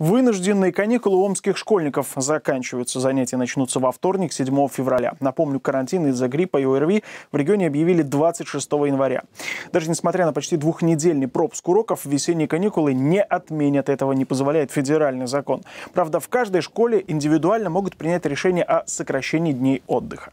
Вынужденные каникулы омских школьников заканчиваются. Занятия начнутся во вторник, 7 февраля. Напомню, карантин из-за гриппа и ОРВИ в регионе объявили 26 января. Даже несмотря на почти двухнедельный пропуск уроков, весенние каникулы не отменят. Этого не позволяет федеральный закон. Правда, в каждой школе индивидуально могут принять решение о сокращении дней отдыха.